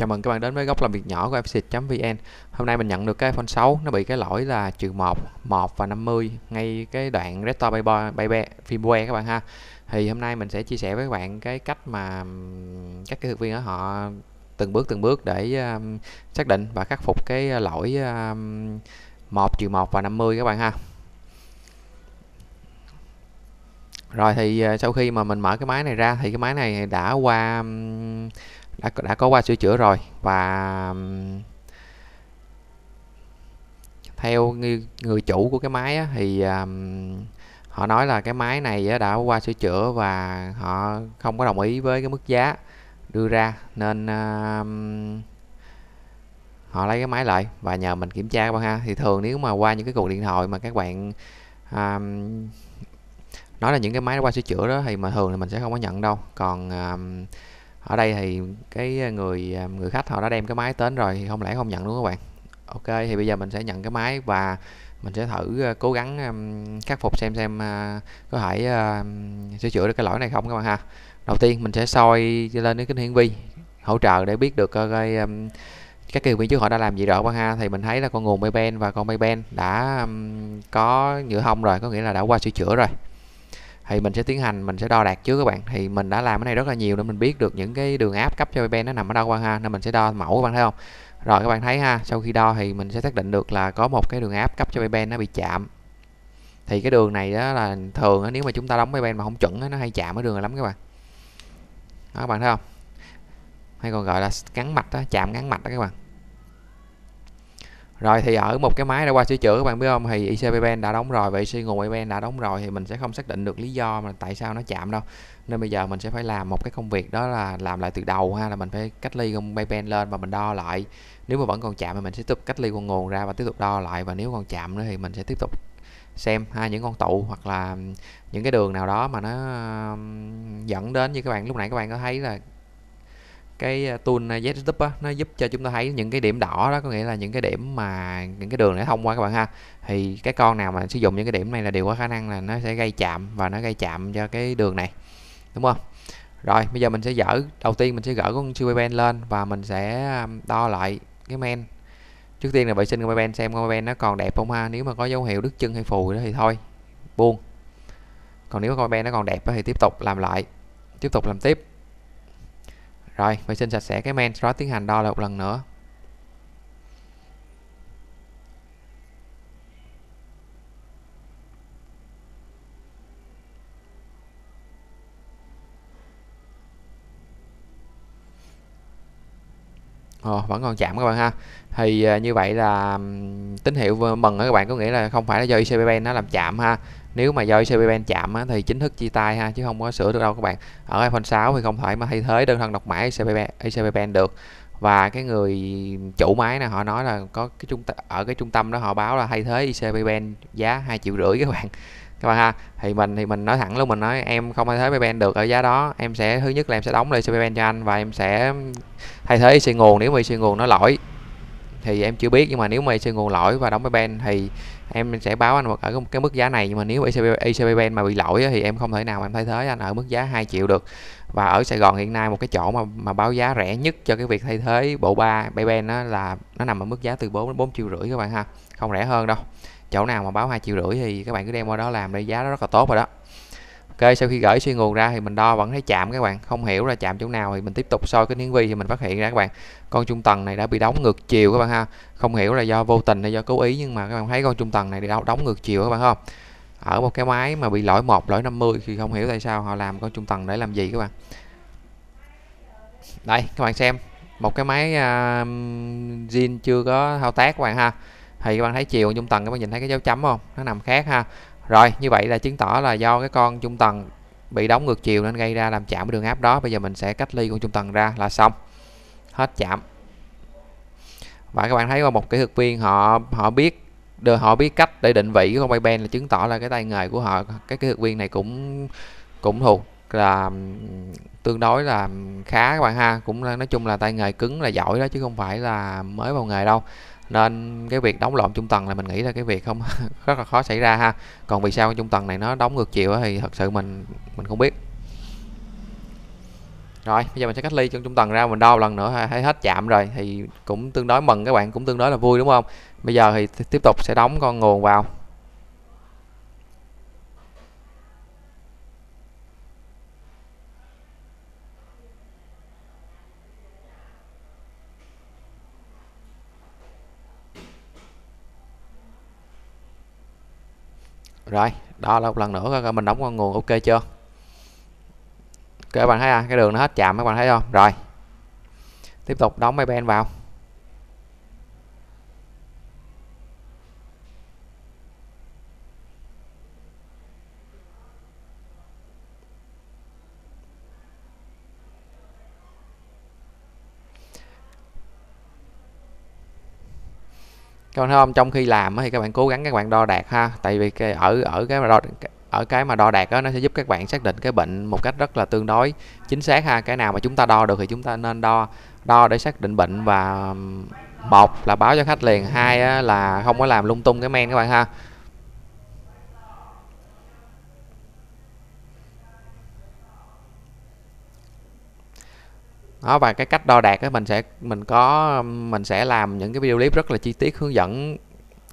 Chào mừng các bạn đến với góc làm việc nhỏ của fc.vn Hôm nay mình nhận được cái iPhone 6 nó bị cái lỗi là trừ 1, 1 và 50 ngay cái đoạn Restore Baby, Baby firmware các bạn ha Thì hôm nay mình sẽ chia sẻ với các bạn cái cách mà các kỹ thuật viên ở họ từng bước từng bước để um, xác định và khắc phục cái lỗi um, 1 trừ 1 và 50 các bạn ha Rồi thì ờ, sau khi mà mình mở cái máy này ra thì cái máy này đã qua um, đã đã có qua sửa chữa rồi và theo người, chủ của cái máy á, thì um, họ nói là cái máy này đã qua sửa chữa và họ không có đồng ý với cái mức giá đưa ra nên um, họ lấy cái máy lại và nhờ mình kiểm tra các bạn ha thì thường nếu mà qua những cái cuộc điện thoại mà các bạn um, nói là những cái máy đã qua sửa chữa đó thì mà thường thì mình sẽ không có nhận đâu còn um, ở đây thì cái người à, người khách họ đã đem cái máy đến rồi thì không lẽ không nhận luôn các bạn ok thì bây giờ mình sẽ nhận cái máy và mình sẽ thử à, cố gắng khắc phục xem xem à, có thể sửa chữa được cái lỗi này không các bạn ha đầu tiên mình sẽ soi lên cái kính hiển vi hỗ trợ để biết được cái các kỳ viên trước họ đã làm gì rồi bạn ha thì mình thấy là con nguồn Mayben và con Mayben đã có nhựa hông rồi có nghĩa là đã qua sửa chữa rồi thì mình sẽ tiến hành mình sẽ đo đạt trước các bạn thì mình đã làm cái này rất là nhiều để mình biết được những cái đường áp cấp cho pen nó nằm ở đâu các bạn ha nên mình sẽ đo mẫu các bạn thấy không rồi các bạn thấy ha sau khi đo thì mình sẽ xác định được là có một cái đường áp cấp cho pen nó bị chạm thì cái đường này đó là thường đó, nếu mà chúng ta đóng pen mà không chuẩn đó, nó hay chạm ở đường này lắm các bạn đó các bạn thấy không hay còn gọi là cắn mạch đó chạm cắn mạch đó các bạn rồi thì ở một cái máy đã qua sửa chữa các bạn biết không thì IC VPN đã đóng rồi vậy IC nguồn VPN đã đóng rồi thì mình sẽ không xác định được lý do mà tại sao nó chạm đâu nên bây giờ mình sẽ phải làm một cái công việc đó là làm lại từ đầu ha là mình phải cách ly con VPN lên và mình đo lại nếu mà vẫn còn chạm thì mình sẽ tiếp tục cách ly con nguồn ra và tiếp tục đo lại và nếu còn chạm nữa thì mình sẽ tiếp tục xem ha những con tụ hoặc là những cái đường nào đó mà nó dẫn đến như các bạn lúc nãy các bạn có thấy là cái à, tool ZStup á, nó giúp cho chúng ta thấy những cái điểm đỏ đó có nghĩa là những cái điểm mà những cái đường để thông qua các bạn ha thì cái con nào mà sử dụng những cái điểm này là đều có khả năng là nó sẽ gây chạm và nó gây chạm cho cái đường này đúng không rồi bây giờ mình sẽ dở đầu tiên mình sẽ gỡ con siêu band lên và mình sẽ um, đo lại cái men trước tiên là vệ sinh con band xem con band nó còn đẹp không ha nếu mà có dấu hiệu đứt chân hay phù đó thì thôi buông còn nếu con band nó còn đẹp thì tiếp tục làm lại tiếp tục làm tiếp rồi vệ sinh sạch sẽ cái men sau đó tiến hành đo lại một lần nữa Ồ, vẫn còn chạm các bạn ha thì à, như vậy là tín hiệu mừng các bạn có nghĩa là không phải là do ICBP nó làm chạm ha nếu mà do ECB Bank chạm á, thì chính thức chia tay ha chứ không có sửa được đâu các bạn ở iPhone 6 thì không thể mà thay thế đơn thân độc mã ECB Bank, ECB Bank được và cái người chủ máy này họ nói là có cái trung ở cái trung tâm đó họ báo là thay thế ECB Bank giá hai triệu rưỡi các bạn các bạn ha thì mình thì mình nói thẳng luôn mình nói em không thay thế VPN được ở giá đó em sẽ thứ nhất là em sẽ đóng lại VPN cho anh và em sẽ thay thế IC nguồn nếu mà IC nguồn nó lỗi thì em chưa biết nhưng mà nếu mà IC nguồn lỗi và đóng VPN thì em sẽ báo anh một ở cái mức giá này nhưng mà nếu ECB, ECB Bank mà bị lỗi thì em không thể nào em thay thế anh ở mức giá 2 triệu được và ở Sài Gòn hiện nay một cái chỗ mà mà báo giá rẻ nhất cho cái việc thay thế bộ ba Baybank nó là nó nằm ở mức giá từ 4 đến 4 triệu rưỡi các bạn ha không rẻ hơn đâu chỗ nào mà báo hai triệu rưỡi thì các bạn cứ đem qua đó làm đây giá nó rất là tốt rồi đó ok sau khi gửi suy nguồn ra thì mình đo vẫn thấy chạm các bạn không hiểu là chạm chỗ nào thì mình tiếp tục soi cái miếng vi thì mình phát hiện ra các bạn con trung tầng này đã bị đóng ngược chiều các bạn ha không hiểu là do vô tình hay do cố ý nhưng mà các bạn thấy con trung tầng này đã đóng ngược chiều các bạn không ở một cái máy mà bị lỗi một lỗi 50 thì không hiểu tại sao họ làm con trung tầng để làm gì các bạn đây các bạn xem một cái máy uh, chưa có thao tác các bạn ha thì các bạn thấy chiều trung tầng các bạn nhìn thấy cái dấu chấm không nó nằm khác ha rồi như vậy là chứng tỏ là do cái con trung tầng bị đóng ngược chiều nên gây ra làm chạm với đường áp đó bây giờ mình sẽ cách ly con trung tầng ra là xong hết chạm và các bạn thấy qua một kỹ thuật viên họ họ biết được họ biết cách để định vị của con bay ben là chứng tỏ là cái tay nghề của họ cái kỹ thuật viên này cũng cũng thuộc là tương đối là khá các bạn ha cũng nói chung là tay nghề cứng là giỏi đó chứ không phải là mới vào nghề đâu nên cái việc đóng lộn trung tầng là mình nghĩ là cái việc không rất là khó xảy ra ha còn vì sao cái trung tầng này nó đóng ngược chiều thì thật sự mình mình không biết rồi bây giờ mình sẽ cách ly trong trung tầng ra mình đo lần nữa thấy hết chạm rồi thì cũng tương đối mừng các bạn cũng tương đối là vui đúng không bây giờ thì tiếp tục sẽ đóng con nguồn vào rồi đó là một lần nữa các mình đóng con nguồn ok chưa các bạn thấy à cái đường nó hết chạm các bạn thấy không rồi tiếp tục đóng mấy ben vào các bạn thấy không trong khi làm thì các bạn cố gắng các bạn đo đạt ha tại vì cái, ở ở cái mà đo ở cái mà đo đạt đó, nó sẽ giúp các bạn xác định cái bệnh một cách rất là tương đối chính xác ha cái nào mà chúng ta đo được thì chúng ta nên đo đo để xác định bệnh và một là báo cho khách liền hai là không có làm lung tung cái men các bạn ha đó và cái cách đo đạt ấy, mình sẽ mình có mình sẽ làm những cái video clip rất là chi tiết hướng dẫn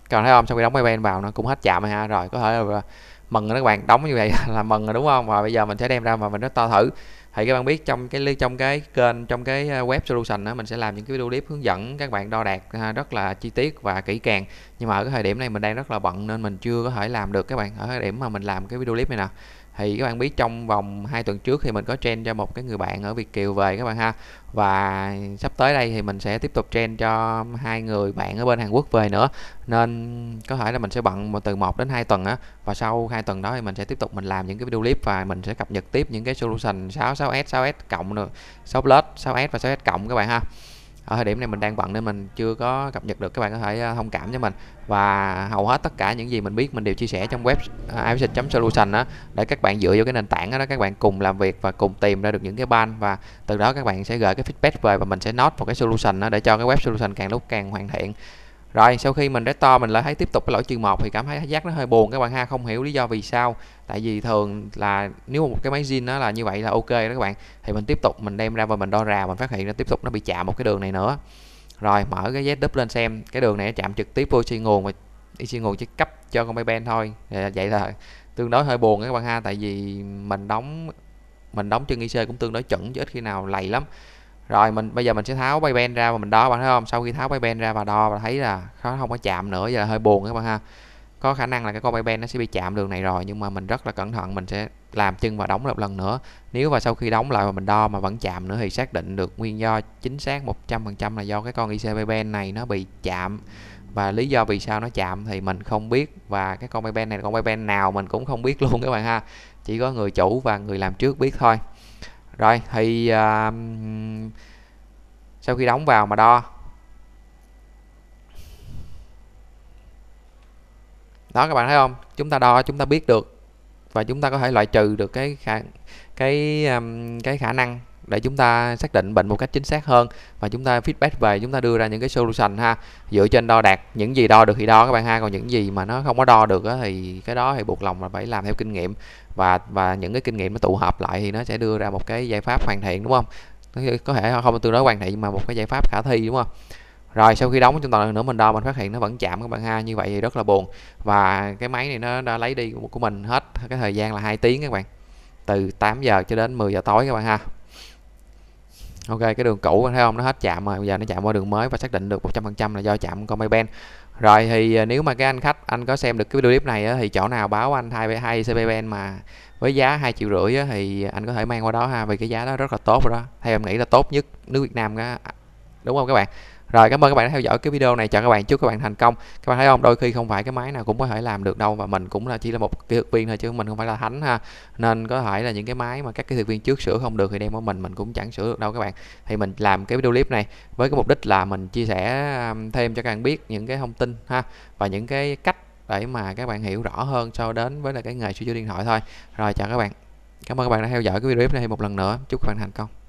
còn thấy không sau khi đóng event vào nó cũng hết chạm rồi ha rồi có thể là mừng rồi các bạn đóng như vậy là mừng rồi đúng không và bây giờ mình sẽ đem ra và mình nó to thử thì các bạn biết trong cái trong cái kênh trong cái ờ, web solution đó, mình sẽ làm những cái video clip hướng dẫn các bạn đo đạt rất là chi tiết và kỹ càng nhưng mà ở cái thời điểm này mình đang rất là bận nên mình chưa có thể làm được các bạn ở thời điểm mà mình làm cái video clip này nè thì các bạn biết trong vòng hai tuần trước thì mình có trend cho một cái người bạn ở Việt Kiều về các bạn ha và sắp tới đây thì mình sẽ tiếp tục trend cho hai người bạn ở bên Hàn Quốc về nữa nên có thể là mình sẽ bận từ 1 đến 2 tuần á và sau hai tuần đó thì mình sẽ tiếp tục mình làm những cái video clip và mình sẽ cập nhật tiếp những cái solution 66S 6S cộng 6 plus 6S và 6S cộng các bạn ha ở thời điểm này mình đang bận nên mình chưa có cập nhật được các bạn có thể ờ, thông cảm cho mình và hầu hết tất cả những gì mình biết mình đều chia sẻ trong web ivision ờ, solution đó để các bạn dựa vào cái nền tảng đó các bạn cùng làm việc và cùng tìm ra được những cái ban và từ đó các bạn sẽ gửi cái feedback về và mình sẽ note một cái solution đó để cho cái web solution càng lúc càng hoàn thiện rồi sau khi mình đã to mình lại thấy tiếp tục cái lỗi trừ một thì cảm thấy giác nó hơi buồn các bạn ha không hiểu lý do vì sao tại vì thường là nếu một cái máy zin nó là như vậy là ok đó các bạn thì mình tiếp tục mình đem ra và mình đo rà mình phát hiện nó tiếp tục nó bị chạm một cái đường này nữa rồi mở cái z lên xem cái đường này nó chạm trực tiếp vô xi nguồn và xi nguồn chỉ cấp cho con bay ben thôi vậy là tương đối hơi buồn các bạn ha tại vì mình đóng mình đóng chân IC cũng tương đối chuẩn chứ ít khi nào lầy lắm rồi mình bây giờ mình sẽ tháo bay ben ra và mình đo bạn thấy không sau khi tháo bay ben ra và đo và thấy là nó không có chạm nữa giờ là hơi buồn các bạn ha có khả năng là cái con bay ben nó sẽ bị chạm đường này rồi nhưng mà mình rất là cẩn thận mình sẽ làm chân và đóng lại một lần nữa nếu và sau khi đóng lại mà mình đo mà vẫn chạm nữa thì xác định được nguyên do chính xác 100% là do cái con IC bay ben này nó bị chạm và lý do vì sao nó chạm thì mình không biết và cái con bay ben này là con bay ben nào mình cũng không biết luôn các bạn ha chỉ có người chủ và người làm trước biết thôi rồi thì uh, sau khi đóng vào mà đo đó các bạn thấy không chúng ta đo chúng ta biết được và chúng ta có thể loại trừ được cái khả, cái um, cái khả năng để chúng ta xác định bệnh một cách chính xác hơn và chúng ta feedback về chúng ta đưa ra những cái solution ha dựa trên đo đạt những gì đo được thì đo các bạn ha còn những gì mà nó không có đo được đó, thì cái đó thì buộc lòng là phải làm theo kinh nghiệm và và những cái kinh nghiệm nó tụ hợp lại thì nó sẽ đưa ra một cái giải pháp hoàn thiện đúng không có thể không tương đối hoàn thiện mà một cái giải pháp khả thi đúng không rồi sau khi đóng trong toàn lần nữa mình đo mình phát hiện nó vẫn chạm các bạn ha như vậy thì rất là buồn và cái máy này nó đã lấy đi của mình hết cái thời gian là 2 tiếng các bạn từ 8 giờ cho đến 10 giờ tối các bạn ha Ok cái đường cũ thấy không nó hết chạm rồi bây giờ nó chạm qua đường mới và xác định được 100% là do chạm con bay ben rồi thì à, nếu mà cái anh khách anh có xem được cái video clip này á, thì chỗ nào báo anh thay hai cp mà với giá hai triệu rưỡi thì anh có thể mang qua đó ha vì cái giá đó rất là tốt rồi đó theo em nghĩ là tốt nhất nước việt nam đó. đúng không các bạn rồi cảm ơn các bạn đã theo dõi cái video này chào các bạn chúc các bạn thành công các bạn thấy không đôi khi không phải cái máy nào cũng có thể làm được đâu và mình cũng là chỉ là một kỹ thuật viên thôi chứ mình không phải là thánh ha nên có thể là những cái máy mà các kỹ thuật viên trước sửa không được thì đem của mình mình cũng chẳng sửa được đâu các bạn thì mình làm cái video clip này với cái mục đích là mình chia sẻ um, thêm cho các bạn biết những cái thông tin ha và những cái cách để mà các bạn hiểu rõ hơn so đến với là cái nghề sửa chữa điện thoại thôi rồi chào các bạn cảm ơn các bạn đã theo dõi cái video clip này một lần nữa chúc các bạn thành công